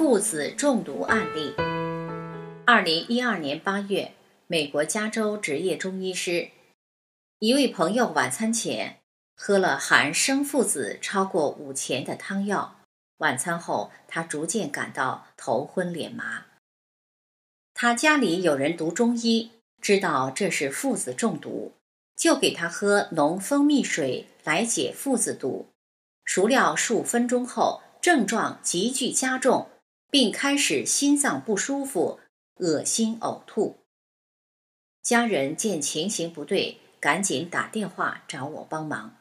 父子中毒案例：二零一二年八月，美国加州职业中医师一位朋友晚餐前喝了含生附子超过五钱的汤药，晚餐后他逐渐感到头昏脸麻。他家里有人读中医，知道这是附子中毒，就给他喝浓蜂蜜水来解父子毒。孰料数分钟后症状急剧加重。并开始心脏不舒服、恶心、呕吐。家人见情形不对，赶紧打电话找我帮忙。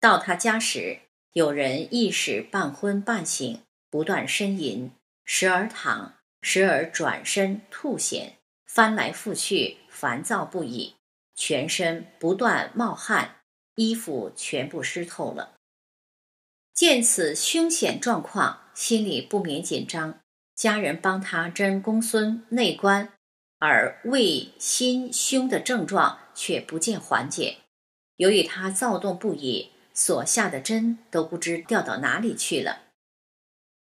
到他家时，有人意识半昏半醒，不断呻吟，时而躺，时而转身吐血，翻来覆去，烦躁不已，全身不断冒汗，衣服全部湿透了。见此凶险状况，心里不免紧张。家人帮他针公孙、内关，而胃、心、胸的症状却不见缓解。由于他躁动不已，所下的针都不知掉到哪里去了。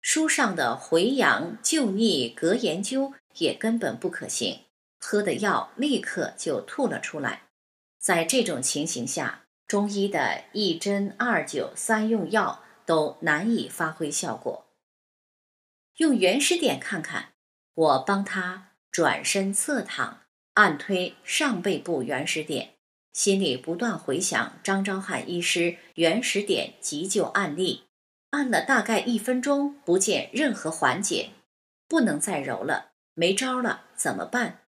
书上的回阳救逆格研究也根本不可行，喝的药立刻就吐了出来。在这种情形下，中医的一针、二灸、三用药都难以发挥效果。用原始点看看，我帮他转身侧躺，按推上背部原始点，心里不断回想张昭汉医师原始点急救案例，按了大概一分钟，不见任何缓解，不能再揉了，没招了，怎么办？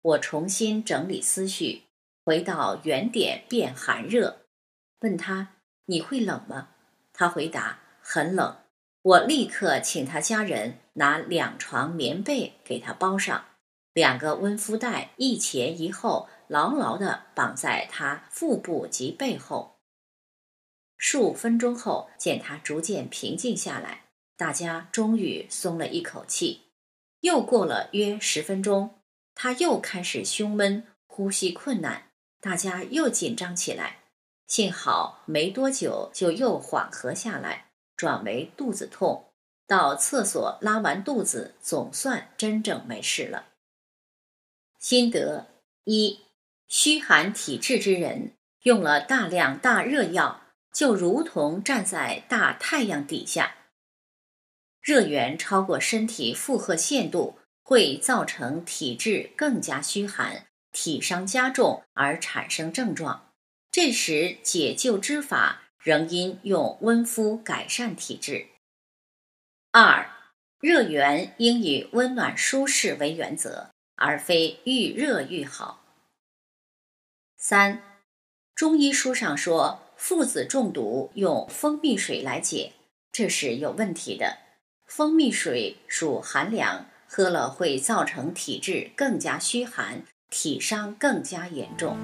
我重新整理思绪，回到原点变寒热，问他：“你会冷吗？”他回答：“很冷。”我立刻请他家人拿两床棉被给他包上，两个温敷袋一前一后牢牢的绑在他腹部及背后。数分钟后，见他逐渐平静下来，大家终于松了一口气。又过了约十分钟，他又开始胸闷、呼吸困难，大家又紧张起来。幸好没多久就又缓和下来。转为肚子痛，到厕所拉完肚子，总算真正没事了。心得一：虚寒体质之人用了大量大热药，就如同站在大太阳底下，热源超过身体负荷限度，会造成体质更加虚寒，体伤加重而产生症状。这时解救之法。仍应用温敷改善体质。二，热源应以温暖舒适为原则，而非愈热愈好。三，中医书上说附子中毒用蜂蜜水来解，这是有问题的。蜂蜜水属寒凉，喝了会造成体质更加虚寒，体伤更加严重。